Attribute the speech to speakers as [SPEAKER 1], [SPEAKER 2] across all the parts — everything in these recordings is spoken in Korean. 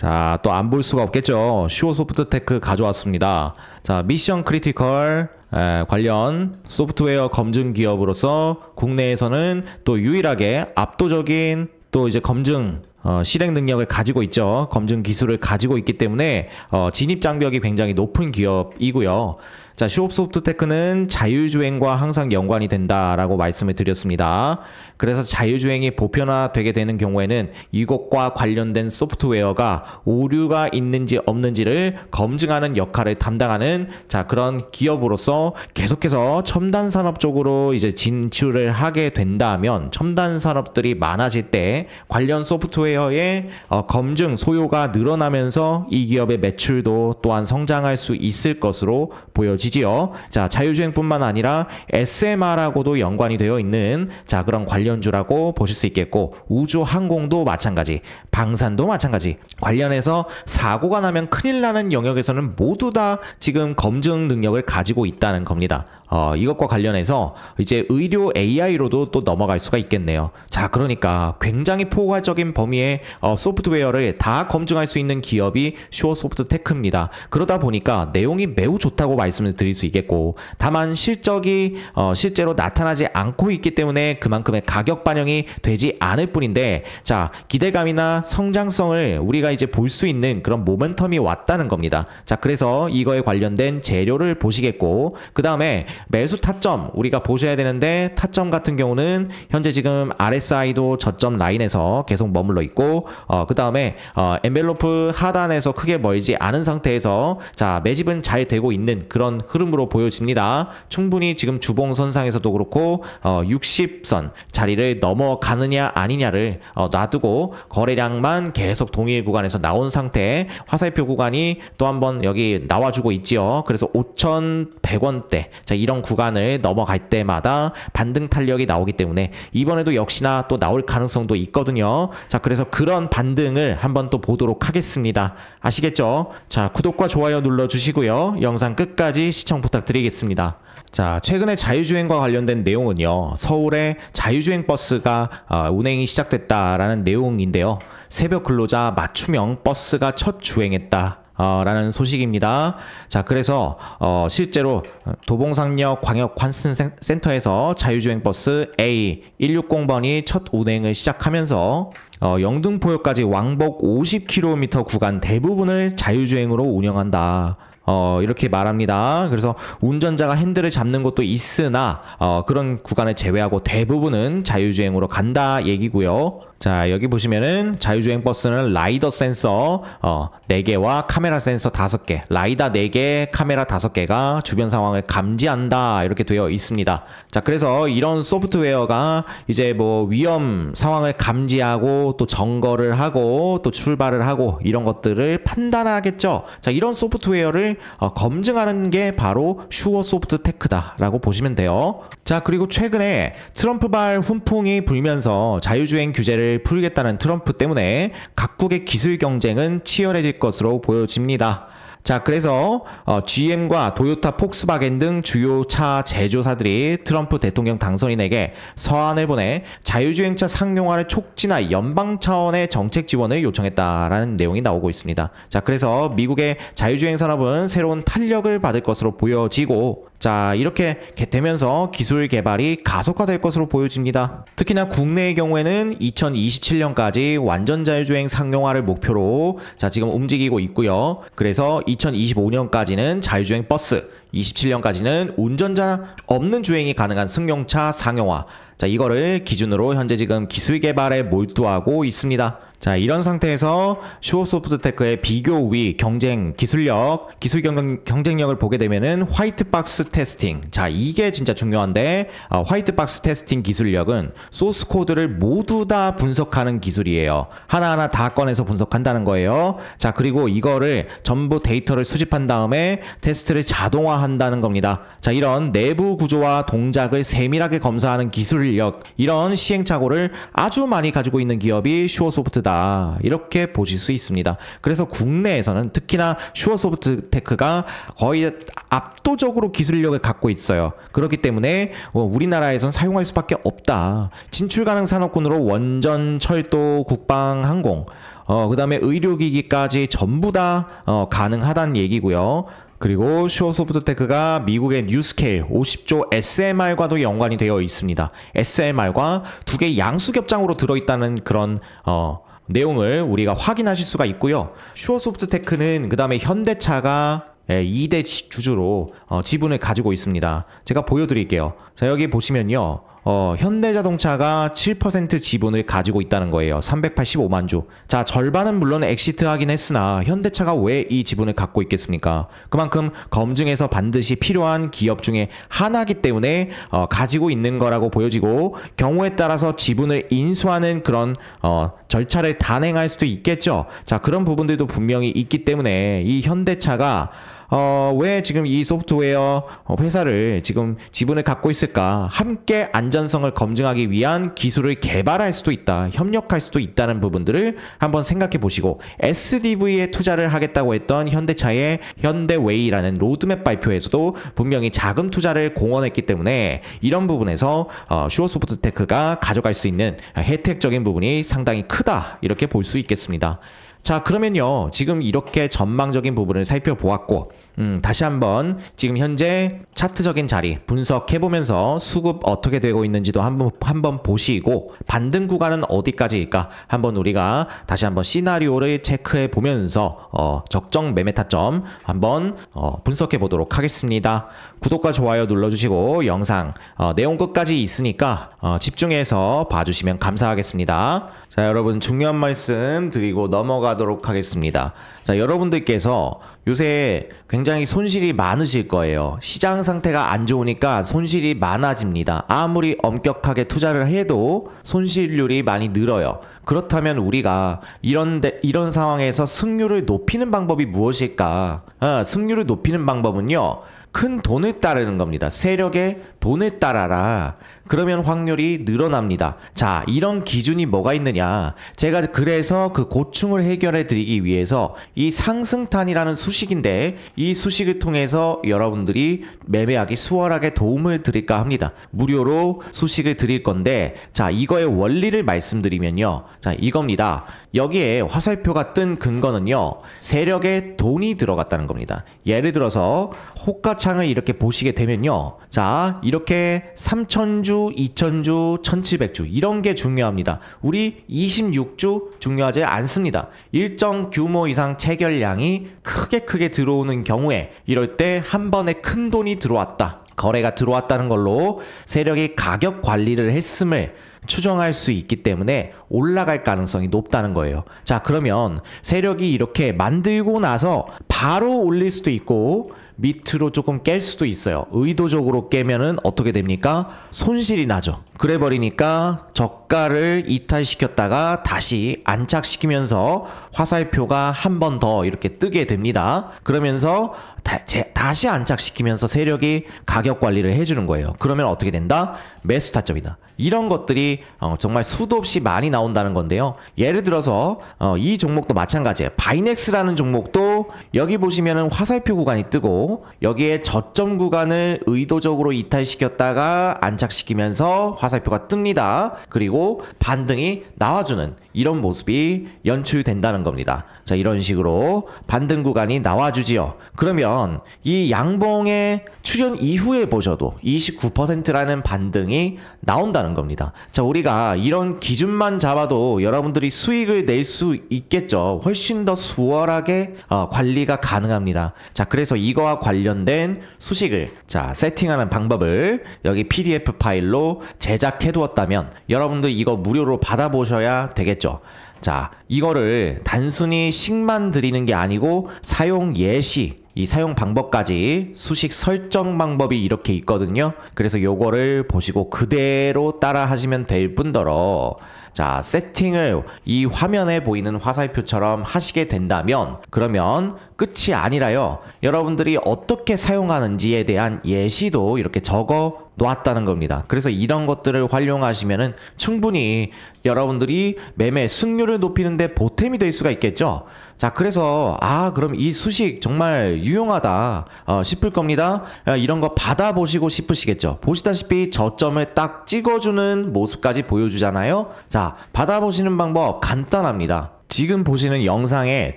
[SPEAKER 1] 자, 또 안 볼 수가 없겠죠. 슈어 소프트테크 가져왔습니다. 자, 미션 크리티컬 에, 관련 소프트웨어 검증 기업으로서 국내에서는 또 유일하게 압도적인 또 이제 검증 어, 실행 능력을 가지고 있죠. 검증 기술을 가지고 있기 때문에 어, 진입 장벽이 굉장히 높은 기업이고요. 자, 슈업소프트테크는 자율주행과 항상 연관이 된다라고 말씀을 드렸습니다. 그래서 자율주행이 보편화되게 되는 경우에는 이것과 관련된 소프트웨어가 오류가 있는지 없는지를 검증하는 역할을 담당하는 자 그런 기업으로서 계속해서 첨단 산업 쪽으로 이제 진출을 하게 된다면 첨단 산업들이 많아질 때 관련 소프트웨어의 어, 검증 소요가 늘어나면서 이 기업의 매출도 또한 성장할 수 있을 것으로 보여지지요. 자 자율주행뿐만 아니라 SMR하고도 연관이 되어 있는 자 그런 관련 관련주라고 보실 수 있겠고 우주항공도 마찬가지 방산도 마찬가지 관련해서 사고가 나면 큰일 나는 영역에서는 모두 다 지금 검증 능력을 가지고 있다는 겁니다 어, 이것과 관련해서 이제 의료 AI로도 또 넘어갈 수가 있겠네요 자 그러니까 굉장히 포괄적인 범위의 어, 소프트웨어를 다 검증할 수 있는 기업이 쇼소프트 테크입니다 그러다 보니까 내용이 매우 좋다고 말씀을 드릴 수 있겠고 다만 실적이 어, 실제로 나타나지 않고 있기 때문에 그만큼의 가 가격 반영이 되지 않을 뿐인데 자 기대감이나 성장성을 우리가 이제 볼 수 있는 그런 모멘텀이 왔다는 겁니다. 자 그래서 이거에 관련된 재료를 보시겠고 그 다음에 매수 타점 우리가 보셔야 되는데 타점 같은 경우는 현재 지금 RSI도 저점 라인에서 계속 머물러 있고 어, 그 다음에 어, 엔벨로프 하단에서 크게 멀지 않은 상태에서 자 매집은 잘 되고 있는 그런 흐름으로 보여집니다. 충분히 지금 주봉선상에서도 그렇고 어, 60선 자리 자리를 넘어가느냐 아니냐를 어, 놔두고 거래량만 계속 동일 구간에서 나온 상태 화살표 구간이 또 한번 여기 나와주고 있지요. 그래서 5,100원대 자 이런 구간을 넘어갈 때마다 반등 탄력이 나오기 때문에 이번에도 역시나 또 나올 가능성도 있거든요. 자 그래서 그런 반등을 한번 또 보도록 하겠습니다. 아시겠죠? 자 구독과 좋아요 눌러주시고요. 영상 끝까지 시청 부탁드리겠습니다. 자, 최근에 자유주행과 관련된 내용은요, 서울에 자유주행 버스가 아, 운행이 시작됐다라는 내용인데요, 새벽 근로자 맞춤형 버스가 첫 주행했다. 아, 라는 소식입니다. 자, 그래서 어, 실제로 도봉상역 광역 관슨센터에서 자유주행 버스 A 160번이 첫 운행을 시작하면서 어, 영등포역까지 왕복 50km 구간 대부분을 자유주행으로 운영한다. 어, 이렇게 말합니다. 그래서 운전자가 핸들을 잡는 것도 있으나 어, 그런 구간을 제외하고 대부분은 자유주행으로 간다 얘기고요. 자 여기 보시면은 자율주행 버스는 라이더 센서 어, 4개와 카메라 센서 5개 라이다 4개 카메라 5개가 주변 상황을 감지한다 이렇게 되어 있습니다 자 그래서 이런 소프트웨어가 이제 뭐 위험 상황을 감지하고 또 점거를 하고 또 출발을 하고 이런 것들을 판단하겠죠 자 이런 소프트웨어를 어, 검증하는 게 바로 슈어 소프트 테크다 라고 보시면 돼요 자 그리고 최근에 트럼프발 훈풍이 불면서 자율주행 규제를 문제를 풀겠다는 트럼프 때문에 각국의 기술 경쟁은 치열해질 것으로 보여집니다. 자, 그래서 GM과 도요타, 폭스바겐 등 주요 차 제조사들이 트럼프 대통령 당선인에게 서한을 보내 자율주행차 상용화를 촉진할 연방 차원의 정책 지원을 요청했다라는 내용이 나오고 있습니다. 자, 그래서 미국의 자율주행 산업은 새로운 탄력을 받을 것으로 보여지고 자 이렇게 되면서 기술 개발이 가속화될 것으로 보여집니다. 특히나 국내의 경우에는 2027년까지 완전 자율주행 상용화를 목표로 자 지금 움직이고 있고요. 그래서 2025년까지는 자율주행 버스 27년까지는 운전자 없는 주행이 가능한 승용차 상용화 자 이거를 기준으로 현재 지금 기술 개발에 몰두하고 있습니다 자 이런 상태에서 슈어소프트테크의 비교 우위 경쟁 기술력 기술 경쟁, 력을 보게 되면은 화이트박스 테스팅 자 이게 진짜 중요한데 어, 아, 화이트박스 테스팅 기술력은 소스 코드를 모두 다 분석하는 기술이에요 하나하나 다 꺼내서 분석한다는 거예요 자 그리고 이거를 전부 데이터를 수집한 다음에 테스트를 자동화 한다는 겁니다. 자, 이런 내부 구조와 동작을 세밀하게 검사하는 기술 력 이런 시행착오를 아주 많이 가지고 있는 기업이 슈어소프트다. 이렇게 보실 수 있습니다. 그래서 국내에서는 특히나 슈어소프트 테크가 거의 압도적으로 기술 력을 갖고 있어요. 그렇기 때문에 어, 우리나라에선 사용할 수밖에 없다. 진출 가능 산업군으로 원전, 철도, 국방, 항공, 어, 그 다음에 의료기기까지 전부 다 어, 가능하다는 얘기고요. 그리고 슈어소프트 테크가 미국의 뉴스케일 50조 SMR과도 연관이 되어 있습니다. SMR과 두 개의 양수겹장으로 들어있다는 그런 어, 내용을 우리가 확인하실 수가 있고요. 슈어소프트 테크는 그 다음에 현대차가 2대 예, 주주로 어, 지분을 가지고 있습니다. 제가 보여드릴게요. 자 여기 보시면요. 어, 현대자동차가 7% 지분을 가지고 있다는 거예요. 385만 주. 자, 절반은 물론 엑시트하긴 했으나 현대차가 왜 이 지분을 갖고 있겠습니까? 그만큼 검증에서 반드시 필요한 기업 중에 하나기 때문에 어, 가지고 있는 거라고 보여지고 경우에 따라서 지분을 인수하는 그런 어, 절차를 단행할 수도 있겠죠. 자, 그런 부분들도 분명히 있기 때문에 이 현대차가 어, 왜 지금 이 소프트웨어 어, 회사를 지금 지분을 갖고 있을까? 함께 안전성을 검증하기 위한 기술을 개발할 수도 있다. 협력할 수도 있다는 부분들을 한번 생각해 보시고 SDV에 투자를 하겠다고 했던 현대차의 현대웨이라는 로드맵 발표에서도 분명히 자금 투자를 공언했기 때문에 이런 부분에서 어, 슈로소프트테크가 가져갈 수 있는 혜택적인 부분이 상당히 크다 이렇게 볼 수 있겠습니다. 자, 그러면요. 지금 이렇게 전망적인 부분을 살펴보았고 음, 다시 한번 지금 현재 차트적인 자리 분석해보면서 수급 어떻게 되고 있는지도 한번 한번 보시고 반등 구간은 어디까지일까 한번 우리가 다시 한번 시나리오를 체크해 보면서 어, 적정 매매 타점 한번 어, 분석해 보도록 하겠습니다. 구독과 좋아요 눌러주시고 영상 어, 내용 끝까지 있으니까 어, 집중해서 봐주시면 감사하겠습니다. 자 여러분 중요한 말씀 드리고 넘어가도록 하겠습니다. 자 여러분들께서 요새 굉장히 손실이 많으실 거예요. 시장 상태가 안 좋으니까 손실이 많아집니다. 아무리 엄격하게 투자를 해도 손실률이 많이 늘어요. 그렇다면 우리가 이런 데, 이런 상황에서 승률을 높이는 방법이 무엇일까? 아, 승률을 높이는 방법은요. 큰 돈을 따르는 겁니다. 세력의 돈에 따라라. 그러면 확률이 늘어납니다. 자, 이런 기준이 뭐가 있느냐? 제가 그래서 그 고충을 해결해 드리기 위해서 이 상승탄이라는 수식인데 이 수식을 통해서 여러분들이 매매하기 수월하게 도움을 드릴까 합니다. 무료로 수식을 드릴 건데 자, 이거의 원리를 말씀드리면요. 자, 이겁니다. 여기에 화살표가 뜬 근거는요. 세력에 돈이 들어갔다는 겁니다. 예를 들어서 호가창을 이렇게 보시게 되면요. 자, 이렇게 3천주, 2천주, 1700주 이런 게 중요합니다. 우리 26주 중요하지 않습니다. 일정 규모 이상 체결량이 크게 크게 들어오는 경우에 이럴 때 한 번에 큰 돈이 들어왔다. 거래가 들어왔다는 걸로 세력이 가격 관리를 했음을 추정할 수 있기 때문에 올라갈 가능성이 높다는 거예요. 자, 그러면 세력이 이렇게 만들고 나서 바로 올릴 수도 있고 밑으로 조금 깰 수도 있어요. 의도적으로 깨면은 어떻게 됩니까? 손실이 나죠. 그래 버리니까 저가를 이탈시켰다가 다시 안착시키면서 화살표가 한 번 더 이렇게 뜨게 됩니다. 그러면서 다, 제, 다시 안착시키면서 세력이 가격 관리를 해주는 거예요. 그러면 어떻게 된다? 매수 타점이다. 이런 것들이 어, 정말 수도 없이 많이 나온다는 건데요. 예를 들어서 어, 이 종목도 마찬가지예요. 바이넥스라는 종목도 여기 보시면은 화살표 구간이 뜨고 여기에 저점 구간을 의도적으로 이탈시켰다가 안착시키면서 화살표가 뜹니다. 그리고 반등이 나와주는 이런 모습이 연출된다는 겁니다. 자 이런 식으로 반등 구간이 나와주지요. 그러면 이 양봉의 출연 이후에 보셔도 29%라는 반등이 나온다는 겁니다. 자, 우리가 이런 기준만 잡아도 여러분들이 수익을 낼 수 있겠죠. 훨씬 더 수월하게 어, 관리가 가능합니다. 자, 그래서 이거와 관련된 수식을 자, 세팅하는 방법을 여기 PDF 파일로 제작해 두었다면 여러분들 이거 무료로 받아보셔야 되겠죠. 자, 이거를 단순히 식만 드리는 게 아니고 사용 예시 이 사용 방법까지 수식 설정 방법이 이렇게 있거든요 그래서 요거를 보시고 그대로 따라 하시면 될 뿐더러 자 세팅을 이 화면에 보이는 화살표처럼 하시게 된다면 그러면 끝이 아니라요 여러분들이 어떻게 사용하는지에 대한 예시도 이렇게 적어 놓았다는 겁니다 그래서 이런 것들을 활용하시면 충분히 여러분들이 매매 승률을 높이는데 보탬이 될 수가 있겠죠 자, 그래서 아, 그럼 이 수식 정말 유용하다 어, 싶을 겁니다. 어, 이런 거 받아보시고 싶으시겠죠. 보시다시피 저점을 딱 찍어주는 모습까지 보여주잖아요. 자, 받아보시는 방법 간단합니다. 지금 보시는 영상의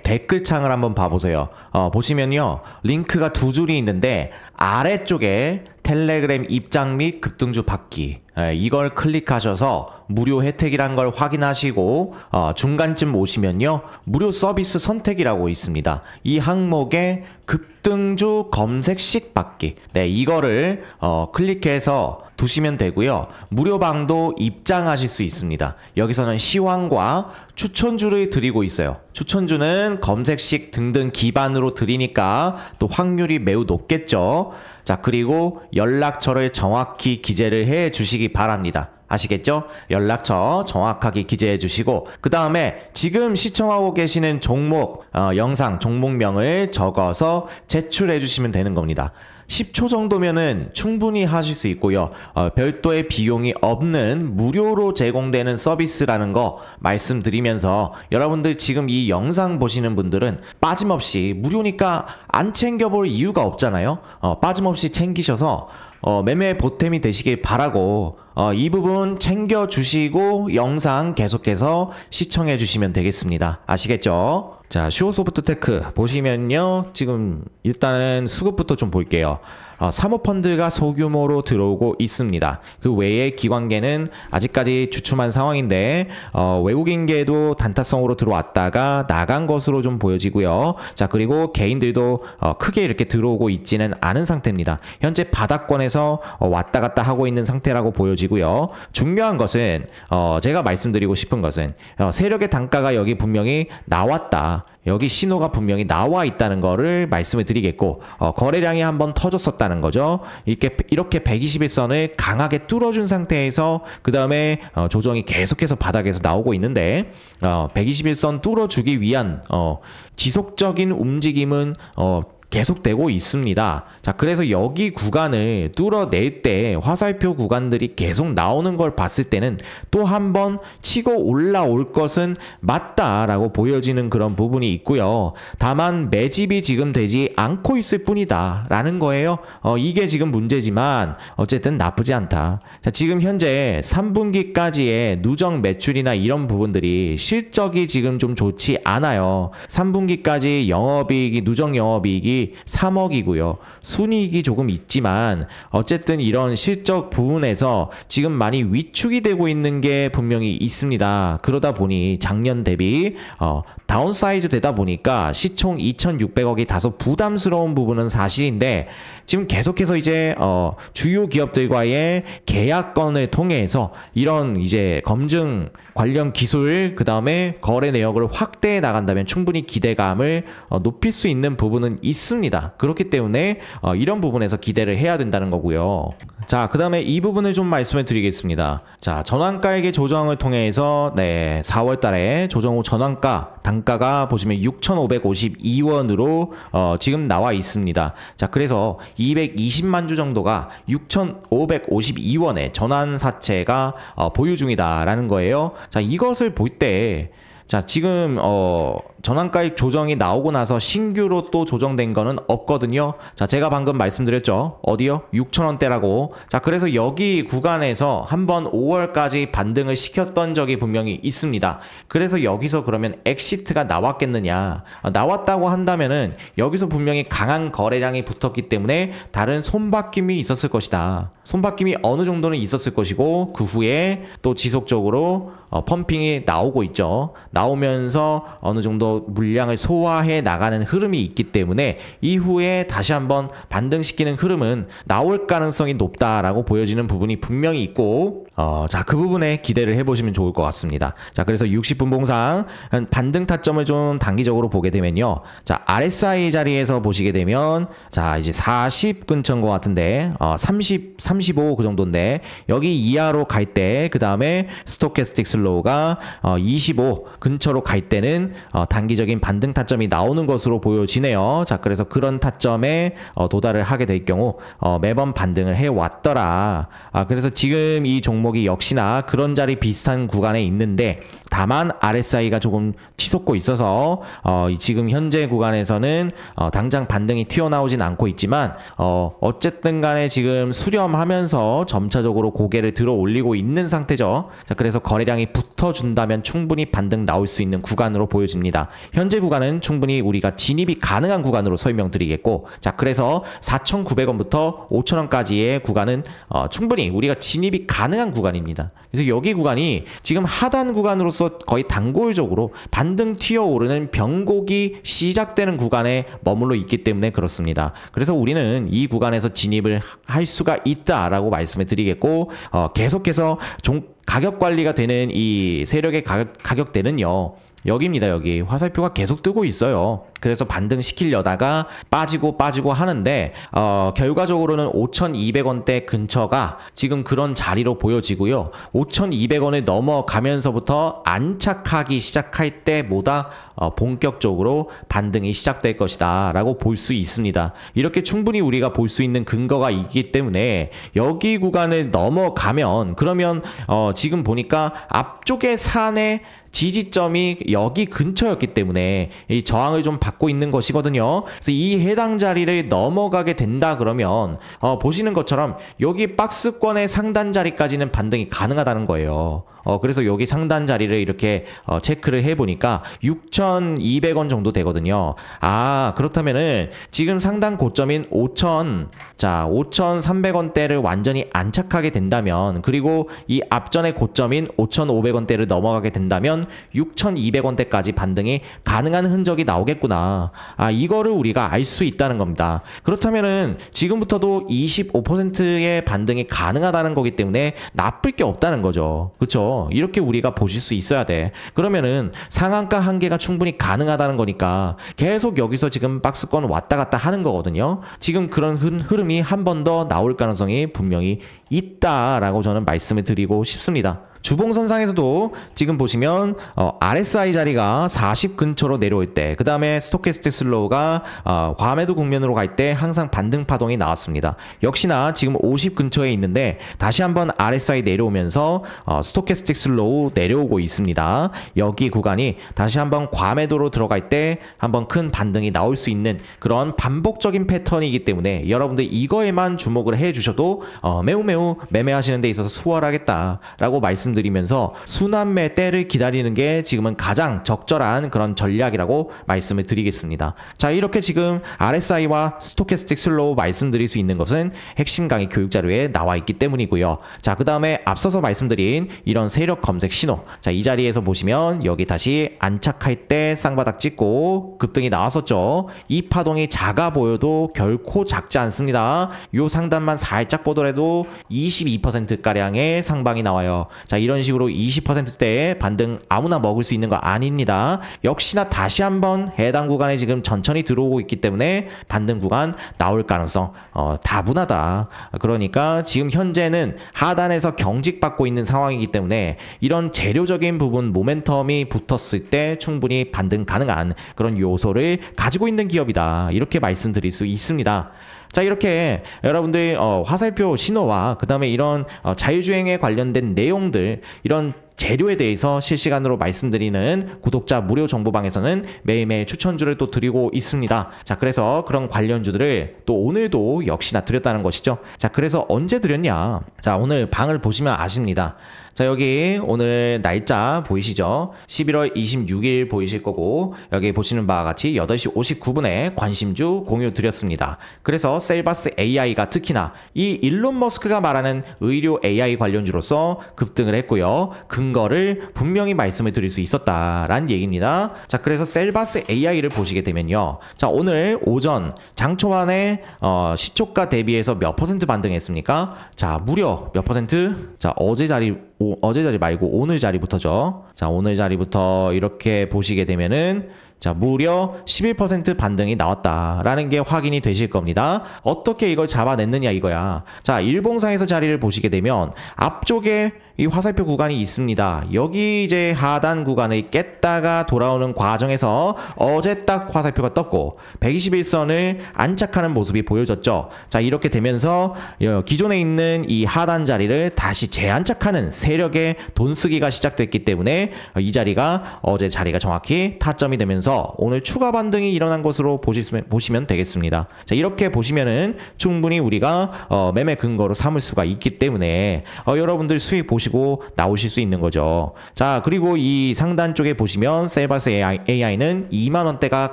[SPEAKER 1] 댓글창을 한번 봐보세요. 어, 보시면요. 링크가 두 줄이 있는데 아래쪽에 텔레그램 입장 및 급등주 받기 예, 이걸 클릭하셔서 무료 혜택이란 걸 확인하시고 어, 중간쯤 오시면요 무료 서비스 선택이라고 있습니다 이 항목에 급등주 검색식 받기 네 이거를 어, 클릭해서 두시면 되고요 무료방도 입장하실 수 있습니다 여기서는 시황과 추천주를 드리고 있어요 추천주는 검색식 등등 기반으로 드리니까 또 확률이 매우 높겠죠 자, 그리고 연락처를 정확히 기재를 해 주시기 바랍니다. 아시겠죠? 연락처 정확하게 기재해 주시고 그 다음에 지금 시청하고 계시는 종목 어, 영상 종목명을 적어서 제출해 주시면 되는 겁니다. 10초 정도면은 충분히 하실 수 있고요. 어, 별도의 비용이 없는 무료로 제공되는 서비스라는 거 말씀드리면서 여러분들 지금 이 영상 보시는 분들은 빠짐없이 무료니까 안 챙겨볼 이유가 없잖아요. 어, 빠짐없이 챙기셔서 어, 매매 보탬이 되시길 바라고 어, 이 부분 챙겨주시고 영상 계속해서 시청해 주시면 되겠습니다. 아시겠죠? 자, 슈오소프트 테크 보시면요. 지금 일단은 수급부터 좀 볼게요. 어, 사모펀드가 소규모로 들어오고 있습니다. 그 외에 기관계는 아직까지 주춤한 상황인데 어, 외국인계도 단타성으로 들어왔다가 나간 것으로 좀 보여지고요. 자 그리고 개인들도 어, 크게 이렇게 들어오고 있지는 않은 상태입니다. 현재 바닥권에서 어, 왔다 갔다 하고 있는 상태라고 보여지고요. 중요한 것은 어, 제가 말씀드리고 싶은 것은 어, 세력의 단가가 여기 분명히 나왔다. 여기 신호가 분명히 나와 있다는 거를 말씀을 드리겠고 거래량이 한번 터졌었다. 뚫었다는 거죠. 이렇게 이렇게 121선을 강하게 뚫어준 상태에서 그 다음에 어, 조정이 계속해서 바닥에서 나오고 있는데 어, 121선 뚫어주기 위한 어, 지속적인 움직임은 어, 계속되고 있습니다. 자, 그래서 여기 구간을 뚫어낼 때 화살표 구간들이 계속 나오는 걸 봤을 때는 또 한 번 치고 올라올 것은 맞다라고 보여지는 그런 부분이 있고요. 다만 매집이 지금 되지 않고 있을 뿐이다 라는 거예요. 어, 이게 지금 문제지만 어쨌든 나쁘지 않다. 자, 지금 현재 3분기까지의 누적 매출이나 이런 부분들이 실적이 지금 좀 좋지 않아요. 3분기까지 영업이익이 누적 영업이익이 3억이고요. 순이익이 조금 있지만 어쨌든 이런 실적 부분에서 지금 많이 위축이 되고 있는 게 분명히 있습니다. 그러다 보니 작년 대비 어, 다운사이즈 되다 보니까 시총 2,600억이 다소 부담스러운 부분은 사실인데 지금 계속해서 이제 어, 주요 기업들과의 계약건을 통해서 이런 이제 검증 관련 기술 그 다음에 거래 내역을 확대해 나간다면 충분히 기대감을 어, 높일 수 있는 부분은 있습니다. 그렇기 때문에 어, 이런 부분에서 기대를 해야 된다는 거고요. 자, 그 다음에 이 부분을 좀 말씀을 드리겠습니다. 자, 전환가액의 조정을 통해서 네, 4월 달에 조정 후 전환가 단가가 보시면 6,552원으로 어, 지금 나와 있습니다. 자, 그래서 220만 주 정도가 6,552원에 전환 사채가 어, 보유 중이다라는 거예요. 자, 이것을 볼 때, 자, 지금, 어, 전환가액 조정이 나오고 나서 신규로 또 조정된 거는 없거든요. 자, 제가 방금 말씀드렸죠. 어디요? 6천원대라고 자, 그래서 여기 구간에서 한번 5월까지 반등을 시켰던 적이 분명히 있습니다. 그래서 여기서 그러면 엑시트가 나왔겠느냐. 아, 나왔다고 한다면은 여기서 분명히 강한 거래량이 붙었기 때문에 다른 손바뀜이 있었을 것이다. 손바뀜이 어느 정도는 있었을 것이고 그 후에 또 지속적으로 어, 펌핑이 나오고 있죠. 나오면서 어느 정도 물량을 소화해 나가는 흐름이 있기 때문에 이후에 다시 한번 반등시키는 흐름은 나올 가능성이 높다라고 보여지는 부분이 분명히 있고 어, 자, 그 부분에 기대를 해보시면 좋을 것 같습니다. 자, 그래서 60분 봉상, 반등 타점을 좀 단기적으로 보게 되면요. 자, RSI 자리에서 보시게 되면, 자, 이제 40 근처인 것 같은데, 어, 30, 35 그 정도인데, 여기 이하로 갈 때, 그 다음에 스토캐스틱 슬로우가 어, 25 근처로 갈 때는 어, 단기적인 반등 타점이 나오는 것으로 보여지네요. 자, 그래서 그런 타점에 어, 도달을 하게 될 경우, 어, 매번 반등을 해왔더라. 아, 그래서 지금 이 종목 종목이 역시나 그런 자리 비슷한 구간에 있는데 다만 RSI가 조금 치솟고 있어서 어, 지금 현재 구간에서는 어, 당장 반등이 튀어나오진 않고 있지만 어, 어쨌든 간에 지금 수렴하면서 점차적으로 고개를 들어 올리고 있는 상태죠. 자, 그래서 거래량이 붙어준다면 충분히 반등 나올 수 있는 구간으로 보여집니다. 현재 구간은 충분히 우리가 진입이 가능한 구간으로 설명드리겠고 자 그래서 4,900원부터 5,000원까지의 구간은 어, 충분히 우리가 진입이 가능한 구간입니다. 그래서 여기 구간이 지금 하단 구간으로서 거의 단골적으로 반등 튀어 오르는 변곡이 시작되는 구간에 머물러 있기 때문에 그렇습니다. 그래서 우리는 이 구간에서 진입을 할 수가 있다라고 말씀을 드리겠고 어, 계속해서 종, 가격 관리가 되는 이 세력의 가격, 가격대는요. 여기입니다 여기 화살표가 계속 뜨고 있어요 그래서 반등시키려다가 빠지고 빠지고 하는데 어, 결과적으로는 5,200원대 근처가 지금 그런 자리로 보여지고요 5,200원에 넘어가면서부터 안착하기 시작할 때보다 어, 본격적으로 반등이 시작될 것이다 라고 볼 수 있습니다 이렇게 충분히 우리가 볼 수 있는 근거가 있기 때문에 여기 구간을 넘어가면 그러면 어, 지금 보니까 앞쪽에 산에 지지점이 여기 근처였기 때문에 이 저항을 좀 받고 있는 것이거든요. 그래서 이 해당 자리를 넘어가게 된다 그러면 어, 보시는 것처럼 여기 박스권의 상단 자리까지는 반등이 가능하다는 거예요. 어, 그래서 여기 상단 자리를 이렇게 어, 체크를 해보니까 6,200원 정도 되거든요. 아, 그렇다면은 지금 상단 고점인 5,000, 자, 5,300원대를 완전히 안착하게 된다면, 그리고 이 앞전의 고점인 5,500원대를 넘어가게 된다면, 6,200원대까지 반등이 가능한 흔적이 나오겠구나. 아, 이거를 우리가 알 수 있다는 겁니다. 그렇다면은 지금부터도 25%의 반등이 가능하다는 거기 때문에 나쁠 게 없다는 거죠. 그렇죠? 이렇게 우리가 보실 수 있어야 돼. 그러면은 상한가 한계가 충분히 가능하다는 거니까 계속 여기서 지금 박스권 왔다 갔다 하는 거거든요. 지금 그런 흐름이 한 번 더 나올 가능성이 분명히 있다라고 저는 말씀을 드리고 싶습니다. 주봉선상에서도 지금 보시면 어, RSI 자리가 40 근처로 내려올 때 그 다음에 스토캐스틱 슬로우가 어, 과매도 국면으로 갈 때 항상 반등 파동이 나왔습니다. 역시나 지금 50 근처에 있는데 다시 한번 RSI 내려오면서 어, 스토캐스틱 슬로우 내려오고 있습니다. 여기 구간이 다시 한번 과매도로 들어갈 때 한번 큰 반등이 나올 수 있는 그런 반복적인 패턴이기 때문에 여러분들 이거에만 주목을 해주셔도 어, 매우 매우 매매하시는 데 있어서 수월하겠다라고 말씀 말씀드리면서 순환매 때를 기다리는 게 지금은 가장 적절한 그런 전략이라고 말씀을 드리겠습니다. 자 이렇게 지금 RSI와 스토캐스틱 슬로우 말씀드릴 수 있는 것은 핵심 강의 교육 자료에 나와 있기 때문이고요. 자 그 다음에 앞서서 말씀드린 이런 세력 검색 신호 자 이 자리에서 보시면 여기 다시 안착할 때 쌍바닥 찍고 급등이 나왔었죠. 이 파동이 작아 보여도 결코 작지 않습니다. 요 상단만 살짝 보더라도 22%가량의 상방이 나와요. 자 이런 식으로 20%대에 반등 아무나 먹을 수 있는 거 아닙니다. 역시나 다시 한번 해당 구간에 지금 천천히 들어오고 있기 때문에 반등 구간 나올 가능성 어, 다분하다. 그러니까 지금 현재는 하단에서 경직받고 있는 상황이기 때문에 이런 재료적인 부분 모멘텀이 붙었을 때 충분히 반등 가능한 그런 요소를 가지고 있는 기업이다. 이렇게 말씀드릴 수 있습니다. 자 이렇게 여러분들이 어, 화살표 신호와 그 다음에 이런 어, 자율주행에 관련된 내용들 이런 재료에 대해서 실시간으로 말씀드리는 구독자 무료 정보방에서는 매일매일 추천주를 또 드리고 있습니다. 자, 그래서 그런 관련주들을 또 오늘도 역시나 드렸다는 것이죠. 자, 그래서 언제 드렸냐? 자, 오늘 방을 보시면 아십니다. 자 여기 오늘 날짜 보이시죠? 11월 26일 보이실 거고 여기 보시는 바와 같이 8시 59분에 관심주 공유 드렸습니다. 그래서 셀바스 AI가 특히나 이 일론 머스크가 말하는 의료 AI 관련주로서 급등을 했고요. 근거를 분명히 말씀을 드릴 수 있었다라는 얘기입니다. 자 그래서 셀바스 AI를 보시게 되면요. 자 오늘 오전 장초환에 어, 시초가 대비해서 몇 퍼센트 반등했습니까? 자 무려 몇 퍼센트? 자 어제 자리 오, 어제 자리 말고 오늘 자리부터죠. 자, 오늘 자리부터 이렇게 보시게 되면은 자, 무려 11% 반등이 나왔다라는 게 확인이 되실 겁니다. 어떻게 이걸 잡아냈느냐 이거야. 자, 일봉상에서 자리를 보시게 되면 앞쪽에 이 화살표 구간이 있습니다. 여기 이제 하단 구간을 깼다가 돌아오는 과정에서 어제 딱 화살표가 떴고 121선을 안착하는 모습이 보여졌죠. 자 이렇게 되면서 어, 기존에 있는 이 하단 자리를 다시 재안착하는 세력의 돈쓰기가 시작됐기 때문에 이 자리가 어제 자리가 정확히 타점이 되면서 오늘 추가 반등이 일어난 것으로 보시면, 보시면 되겠습니다. 자 이렇게 보시면은 충분히 우리가 어, 매매 근거로 삼을 수가 있기 때문에 어, 여러분들 수익 보시 보시고 나오실 수 있는 거죠. 자, 그리고 이 상단 쪽에 보시면 셀바스 AI, AI는 2만 원대가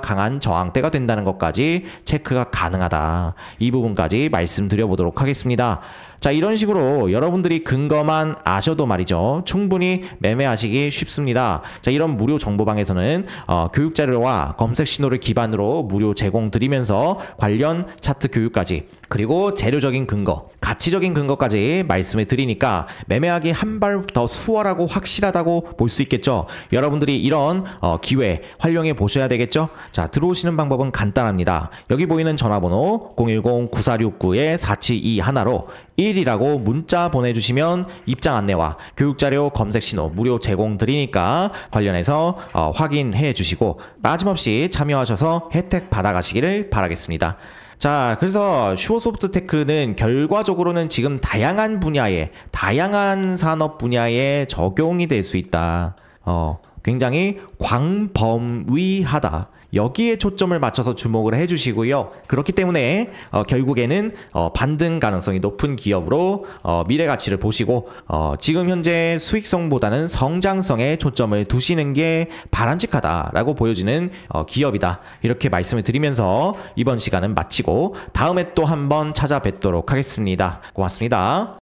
[SPEAKER 1] 강한 저항대가 된다는 것까지 체크가 가능하다. 이 부분까지 말씀드려 보도록 하겠습니다. 자, 이런 식으로 여러분들이 근거만 아셔도 말이죠. 충분히 매매하시기 쉽습니다. 자, 이런 무료 정보방에서는 어, 교육 자료와 검색 신호를 기반으로 무료 제공 드리면서 관련 차트 교육까지 그리고 재료적인 근거, 가치적인 근거까지 말씀을 드리니까 매매하기 한 발 더 수월하고 확실하다고 볼 수 있겠죠. 여러분들이 이런 어, 기회 활용해 보셔야 되겠죠. 자, 들어오시는 방법은 간단합니다. 여기 보이는 전화번호 010-9469-4721로 1이라고 문자 보내주시면 입장 안내와 교육자료 검색 신호 무료 제공 드리니까 관련해서 어, 확인해 주시고 빠짐없이 참여하셔서 혜택 받아가시기를 바라겠습니다. 자, 그래서 슈어소프트 테크는 결과적으로는 지금 다양한 분야에, 다양한 산업 분야에 적용이 될 수 있다. 어, 굉장히 광범위하다. 여기에 초점을 맞춰서 주목을 해주시고요. 그렇기 때문에 어, 결국에는 어, 반등 가능성이 높은 기업으로 어, 미래 가치를 보시고 어, 지금 현재 수익성보다는 성장성에 초점을 두시는 게 바람직하다라고 보여지는 어, 기업이다. 이렇게 말씀을 드리면서 이번 시간은 마치고 다음에 또 한번 찾아뵙도록 하겠습니다. 고맙습니다.